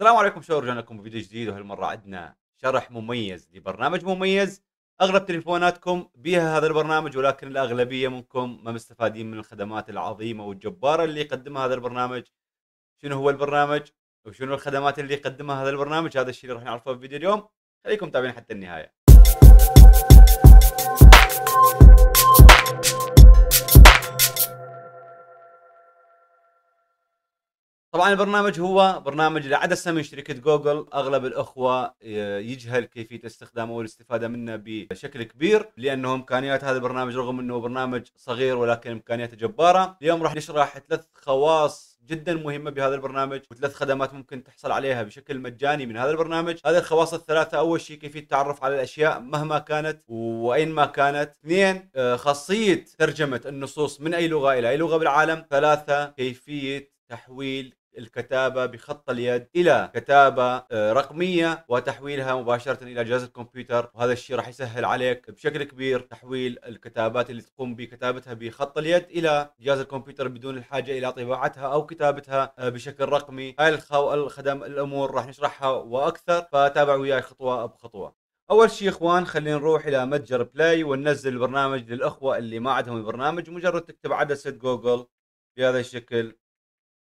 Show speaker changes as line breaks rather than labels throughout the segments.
السلام عليكم شباب رجعنا لكم بفيديو جديد وهالمره عندنا شرح مميز لبرنامج مميز اغلب تليفوناتكم بها هذا البرنامج ولكن الاغلبيه منكم ما مستفادين من الخدمات العظيمه والجباره اللي يقدمها هذا البرنامج شنو هو البرنامج وشنو الخدمات اللي يقدمها هذا البرنامج هذا الشيء اللي راح نعرفه في فيديو اليوم خليكم متابعين حتى النهايه طبعا البرنامج هو برنامج لعدسه من شركه جوجل اغلب الاخوه يجهل كيفيه استخدامه والاستفاده منه بشكل كبير لانه امكانيات هذا البرنامج رغم انه برنامج صغير ولكن امكانياته جباره اليوم راح نشرح ثلاث خواص جدا مهمة بهذا البرنامج وثلاث خدمات ممكن تحصل عليها بشكل مجاني من هذا البرنامج هذه الخواص الثلاثة أول شيء كيفية التعرف على الأشياء مهما كانت وأين ما كانت اثنين آه، خاصية ترجمة النصوص من أي لغة إلى أي لغة بالعالم ثلاثة كيفية تحويل الكتابة بخط اليد إلى كتابة آه، رقمية وتحويلها مباشرة إلى جهاز الكمبيوتر وهذا الشيء راح يسهل عليك بشكل كبير تحويل الكتابات اللي تقوم بكتابتها بخط اليد إلى جهاز الكمبيوتر بدون الحاجة إلى طباعتها أو كتابتها آه، بشكل رقمي هاي الخدم الأمور راح نشرحها وأكثر فتابع وياي خطوة بخطوة اول شيء اخوان خلينا نروح الى متجر بلاي وننزل البرنامج للاخوه اللي ما عندهم البرنامج مجرد تكتب عدسه جوجل بهذا الشكل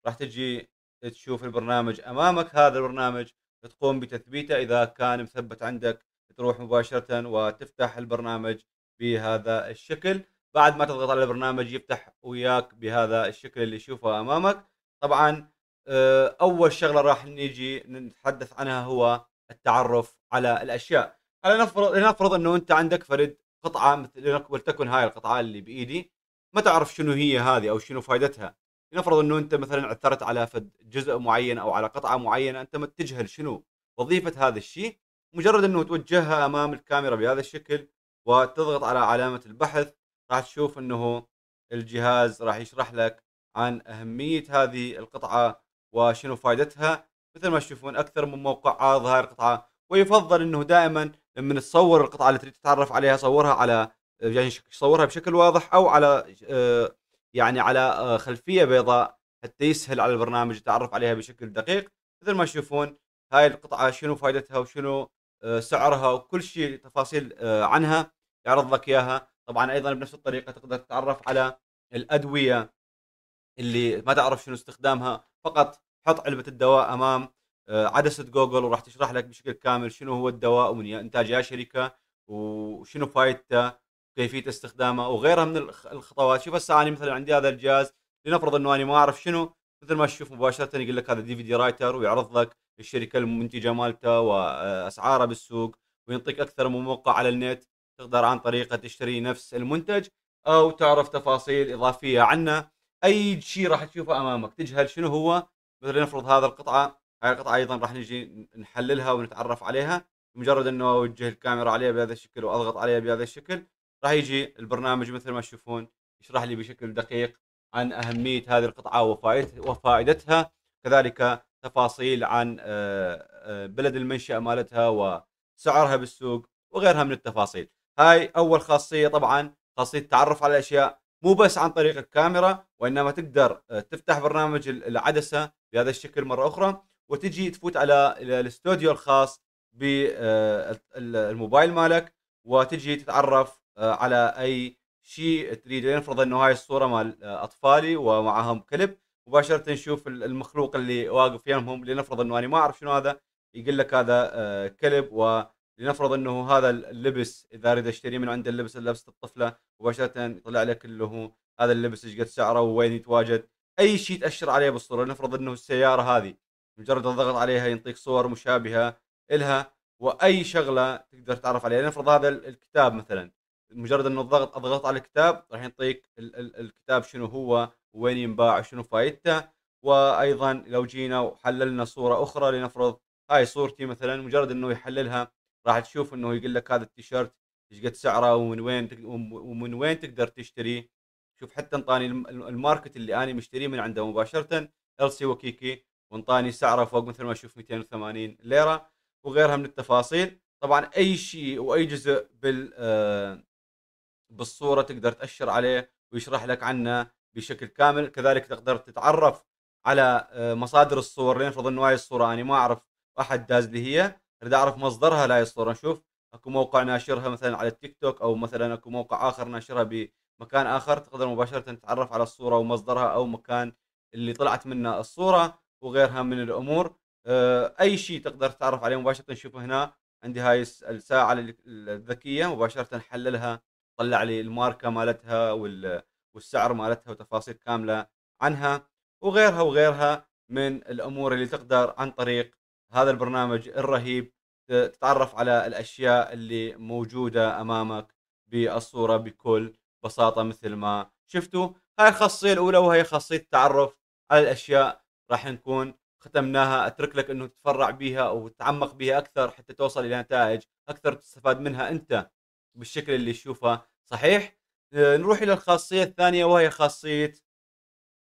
راح تجي تشوف البرنامج امامك هذا البرنامج تقوم بتثبيته اذا كان مثبت عندك تروح مباشره وتفتح البرنامج بهذا الشكل بعد ما تضغط على البرنامج يفتح وياك بهذا الشكل اللي يشوفه امامك طبعا آه، اول شغله راح نيجي نتحدث عنها هو التعرف على الاشياء على نفرض لنفرض انه انت عندك فرد قطعه مثل ولتكن هاي القطعه اللي بايدي ما تعرف شنو هي هذه او شنو فائدتها لنفرض انه انت مثلا عثرت على فد جزء معين او على قطعه معينه انت ما تجهل شنو وظيفه هذا الشيء مجرد انه توجهها امام الكاميرا بهذا الشكل وتضغط على علامه البحث راح تشوف انه الجهاز راح يشرح لك عن اهميه هذه القطعه وشنو فائدتها مثل ما تشوفون اكثر من موقع عارض هاي القطعه ويفضل انه دائما لما تصور القطعه اللي تريد تتعرف عليها صورها على يعني صورها بشكل واضح او على آه، يعني على آه، خلفيه بيضاء حتى يسهل على البرنامج التعرف عليها بشكل دقيق مثل ما تشوفون هاي القطعه شنو فائدتها وشنو آه، سعرها وكل شيء تفاصيل آه، عنها يعرض لك اياها طبعا ايضا بنفس الطريقه تقدر تتعرف على الادويه اللي ما تعرف شنو استخدامها فقط حط علبه الدواء امام عدسه جوجل وراح تشرح لك بشكل كامل شنو هو الدواء ومن انتاج يا شركه وشنو فائدته كيفيه استخدامه وغيرها من الخطوات شوف هسه انا مثلا عندي هذا الجهاز لنفرض انه انا ما اعرف شنو مثل ما تشوف مباشره يقول لك هذا دي في دي رايتر ويعرض لك الشركه المنتجه مالته واسعاره آه، بالسوق وينطيك اكثر من موقع على النت تقدر عن طريقه تشتري نفس المنتج او تعرف تفاصيل اضافيه عنه اي شيء راح تشوفه امامك تجهل شنو هو مثل نفرض هذا القطعه هاي القطعه ايضا راح نجي نحللها ونتعرف عليها مجرد انه اوجه الكاميرا عليها بهذا الشكل واضغط عليها بهذا الشكل راح يجي البرنامج مثل ما تشوفون يشرح لي بشكل دقيق عن اهميه هذه القطعه وفائدتها كذلك تفاصيل عن آه، آه، بلد المنشأ مالتها وسعرها بالسوق وغيرها من التفاصيل هاي اول خاصيه طبعا خاصيه التعرف على الاشياء مو بس عن طريق الكاميرا وانما تقدر آه، تفتح برنامج العدسه بهذا الشكل مره اخرى وتجي تفوت على الاستوديو الخاص بالموبايل مالك وتجي تتعرف آه، على اي شيء تريده لنفرض انه هاي الصوره مال آه، اطفالي ومعهم كلب مباشره نشوف المخلوق اللي واقف يمهم لنفرض انه انا ما اعرف شنو هذا يقول لك هذا آه، كلب ولنفرض انه هذا اللبس اذا اريد اشتري من عنده اللبس لبس الطفله مباشره يطلع لك اللي هو هذا اللبس ايش قد سعره ووين يتواجد اي شيء تاشر عليه بالصوره لنفرض انه السياره هذه مجرد الضغط عليها ينطيك صور مشابهه الها واي شغله تقدر تعرف عليها لنفرض هذا الكتاب مثلا مجرد انه الضغط اضغط على الكتاب راح يعطيك ال ال الكتاب شنو هو وين ينباع وشنو فائدته وايضا لو جينا وحللنا صوره اخرى لنفرض هاي صورتي مثلا مجرد انه يحللها راح تشوف انه يقول لك هذا التيشيرت ايش قد سعره ومن وين ومن وين تقدر تشتريه شوف حتى انطاني الماركت اللي انا مشتريه من عنده مباشره ال سي وكيكي وانطاني سعره فوق مثل ما اشوف 280 ليره وغيرها من التفاصيل طبعا اي شيء واي جزء بال آه، بالصوره تقدر تاشر عليه ويشرح لك عنه بشكل كامل كذلك تقدر تتعرف على آه، مصادر الصور لنفرض انه هاي الصوره انا ما اعرف احد داز لي هي اريد اعرف مصدرها لهي الصوره نشوف اكو موقع ناشرها مثلا على التيك توك او مثلا اكو موقع اخر ناشرها بمكان اخر تقدر مباشره تتعرف على الصوره ومصدرها او مكان اللي طلعت منه الصوره وغيرها من الامور آه، اي شيء تقدر تتعرف عليه مباشره نشوفه هنا عندي هاي الساعه الذكيه مباشره حللها طلع لي الماركه مالتها والسعر مالتها وتفاصيل كامله عنها وغيرها وغيرها من الامور اللي تقدر عن طريق هذا البرنامج الرهيب تتعرف على الاشياء اللي موجوده امامك بالصوره بكل بساطه مثل ما شفتوا هاي الخاصيه الاولى وهي خاصيه التعرف على الاشياء راح نكون ختمناها اترك لك انه تتفرع بها وتتعمق بها اكثر حتى توصل الى نتائج اكثر تستفاد منها انت بالشكل اللي تشوفه صحيح آه، نروح الى الخاصيه الثانيه وهي خاصيه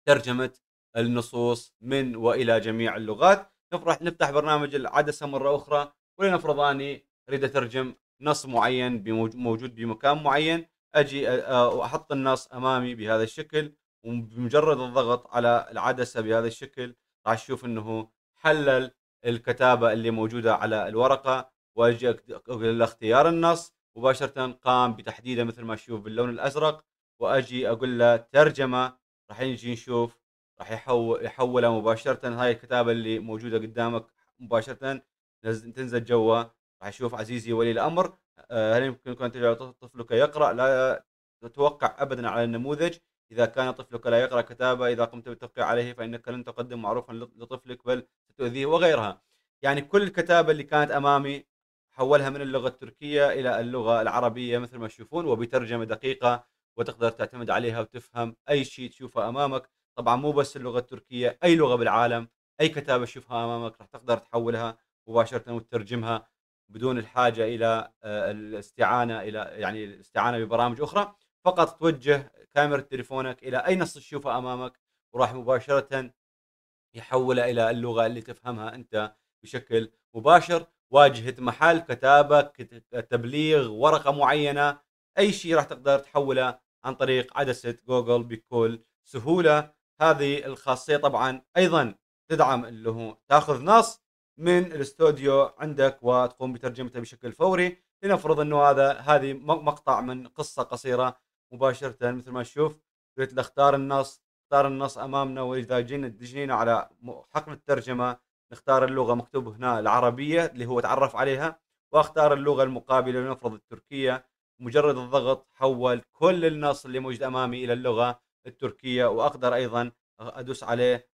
ترجمه النصوص من والى جميع اللغات نفرح نفتح برنامج العدسه مره اخرى ولنفرض اني اريد اترجم نص معين موجود بمكان معين اجي آه، آه، واحط النص امامي بهذا الشكل وبمجرد الضغط على العدسه بهذا الشكل راح اشوف انه حلل الكتابه اللي موجوده على الورقه واجي اقول له اختيار النص مباشره قام بتحديده مثل ما تشوف باللون الازرق واجي اقول له ترجمه راح نجي نشوف راح يحول يحوله مباشره هاي الكتابه اللي موجوده قدامك مباشره تنزل جوا راح يشوف عزيزي ولي الامر آه، هل يمكنك ان تجعل طفلك يقرا لا تتوقع ابدا على النموذج اذا كان طفلك لا يقرا كتابه اذا قمت بالتوقيع عليه فانك لن تقدم معروفا لطفلك بل ستؤذيه وغيرها يعني كل الكتابه اللي كانت امامي حولها من اللغه التركيه الى اللغه العربيه مثل ما تشوفون وبترجمه دقيقه وتقدر تعتمد عليها وتفهم اي شيء تشوفه امامك طبعا مو بس اللغه التركيه اي لغه بالعالم اي كتابه تشوفها امامك راح تقدر تحولها مباشره وتترجمها بدون الحاجه الى آه، الاستعانه الى يعني الاستعانه ببرامج اخرى فقط توجه كاميرا تليفونك الى اي نص تشوفه امامك وراح مباشره يحولها الى اللغه اللي تفهمها انت بشكل مباشر واجهه محل كتابه تبليغ ورقه معينه اي شيء راح تقدر تحوله عن طريق عدسه جوجل بكل سهوله هذه الخاصيه طبعا ايضا تدعم اللي هو تاخذ نص من الاستوديو عندك وتقوم بترجمته بشكل فوري لنفرض انه هذا هذه مقطع من قصه قصيره مباشره مثل ما تشوف قلت له اختار النص اختار النص امامنا واذا جينا دجينا على حقل الترجمه نختار اللغه مكتوب هنا العربيه اللي هو تعرف عليها واختار اللغه المقابله لنفرض التركيه مجرد الضغط حول كل النص اللي موجود امامي الى اللغه التركيه واقدر ايضا ادوس عليه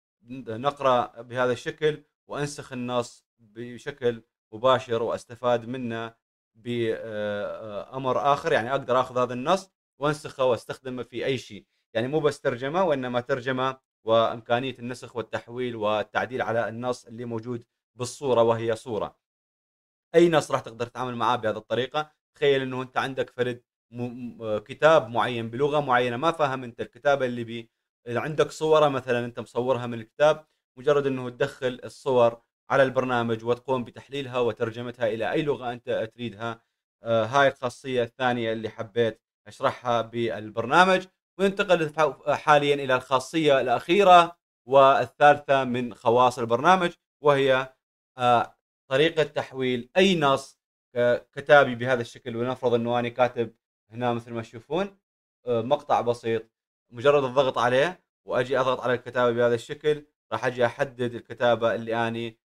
نقرا بهذا الشكل وانسخ النص بشكل مباشر واستفاد منه بامر اخر يعني اقدر اخذ هذا النص وانسخه واستخدمه في اي شيء يعني مو بس ترجمه وانما ترجمه وامكانيه النسخ والتحويل والتعديل على النص اللي موجود بالصوره وهي صوره اي نص راح تقدر تتعامل معاه بهذه الطريقه تخيل انه انت عندك فرد م... كتاب معين بلغه معينه ما فاهم انت الكتابه اللي بي عندك صوره مثلا انت مصورها من الكتاب مجرد انه تدخل الصور على البرنامج وتقوم بتحليلها وترجمتها الى اي لغه انت تريدها آه هاي الخاصيه الثانيه اللي حبيت اشرحها بالبرنامج وننتقل حاليا إلى الخاصية الأخيرة والثالثة من خواص البرنامج وهي آه، طريقة تحويل أي نص آه، كتابي بهذا الشكل ولنفرض أنه أنا كاتب هنا مثل ما تشوفون آه، مقطع بسيط مجرد الضغط عليه واجي اضغط على الكتابه بهذا الشكل راح اجي احدد الكتابه اللي اني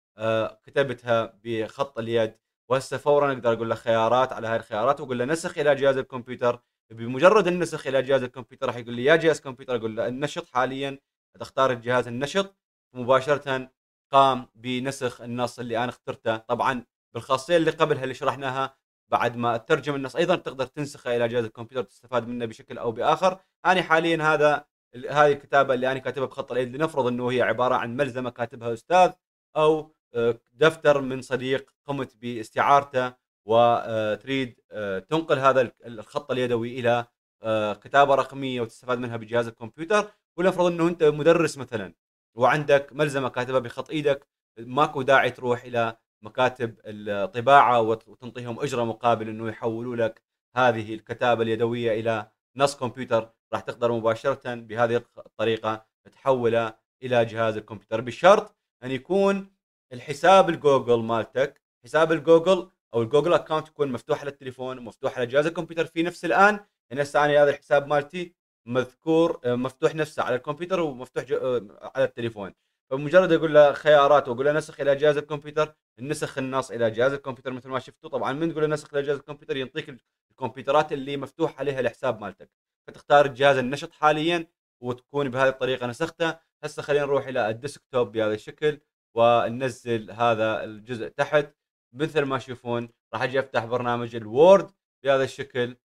كتبتها بخط اليد وهسه فورا اقدر اقول له خيارات على هاي الخيارات واقول له نسخ الى جهاز الكمبيوتر بمجرد النسخ الى جهاز الكمبيوتر راح يقول لي يا جهاز كمبيوتر اقول له النشط حاليا تختار الجهاز النشط مباشره قام بنسخ النص اللي انا اخترته طبعا بالخاصيه اللي قبلها اللي شرحناها بعد ما ترجم النص ايضا تقدر تنسخه الى جهاز الكمبيوتر تستفاد منه بشكل او باخر انا حاليا هذا هذه الكتابه اللي انا كاتبها بخط اليد لنفرض انه هي عباره عن ملزمه كاتبها استاذ او آه، دفتر من صديق قمت باستعارته وتريد آه، آه، تنقل هذا الخط اليدوي الى آه، كتابه رقميه وتستفاد منها بجهاز الكمبيوتر ولنفرض انه انت مدرس مثلا وعندك ملزمه كاتبه بخط ايدك ماكو داعي تروح الى مكاتب الطباعه وتنطيهم اجره مقابل انه يحولوا لك هذه الكتابه اليدويه الى نص كمبيوتر راح تقدر مباشره بهذه الطريقه تحوله الى جهاز الكمبيوتر بشرط ان يكون الحساب الجوجل مالتك حساب الجوجل او الجوجل اكونت يكون مفتوح على التليفون ومفتوح على جهاز الكمبيوتر في نفس الان يعني هسه انا هذا الحساب مالتي مذكور آه، مفتوح نفسه على الكمبيوتر ومفتوح آه، على التليفون فمجرد اقول له خيارات واقول له نسخ الى جهاز الكمبيوتر نسخ النص الى جهاز الكمبيوتر مثل ما شفتوا طبعا من تقول له نسخ الى جهاز الكمبيوتر ينطيك الكمبيوترات اللي مفتوح عليها الحساب مالتك فتختار الجهاز النشط حاليا وتكون بهذه الطريقه نسخته هسه خلينا نروح الى الديسكتوب بهذا الشكل وننزل هذا الجزء تحت مثل ما تشوفون راح اجي افتح برنامج الوورد بهذا الشكل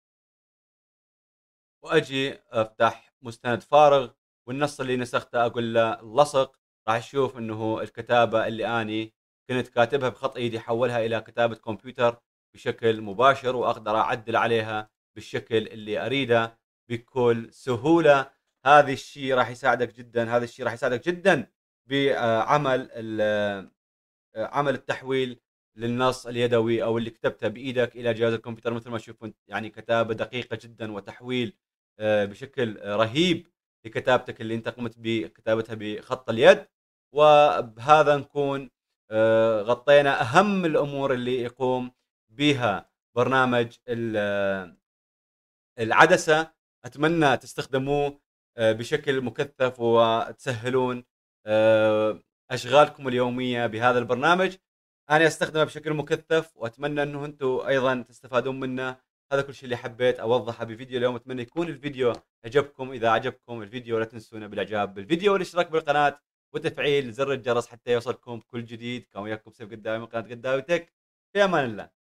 واجي افتح مستند فارغ والنص اللي نسخته اقول له لصق راح اشوف انه الكتابه اللي اني كنت كاتبها بخط ايدي حولها الى كتابه كمبيوتر بشكل مباشر واقدر اعدل عليها بالشكل اللي اريده بكل سهوله هذا الشيء راح يساعدك جدا هذا الشيء راح يساعدك جدا بعمل عمل التحويل للنص اليدوي او اللي كتبته بايدك الى جهاز الكمبيوتر مثل ما تشوفون يعني كتابه دقيقه جدا وتحويل آه، بشكل رهيب لكتابتك اللي انت قمت بكتابتها بخط اليد وبهذا نكون آه، غطينا اهم الامور اللي يقوم بها برنامج آه، العدسه اتمنى تستخدموه بشكل مكثف وتسهلون اشغالكم اليوميه بهذا البرنامج انا استخدمه بشكل مكثف واتمنى انه انتم ايضا تستفادون منه هذا كل شيء اللي حبيت اوضحه بفيديو اليوم اتمنى يكون الفيديو عجبكم اذا عجبكم الفيديو لا تنسونا بالاعجاب بالفيديو والاشتراك بالقناه وتفعيل زر الجرس حتى يوصلكم كل جديد كان وياكم سيف قدامي من قناه قداوي تك في امان الله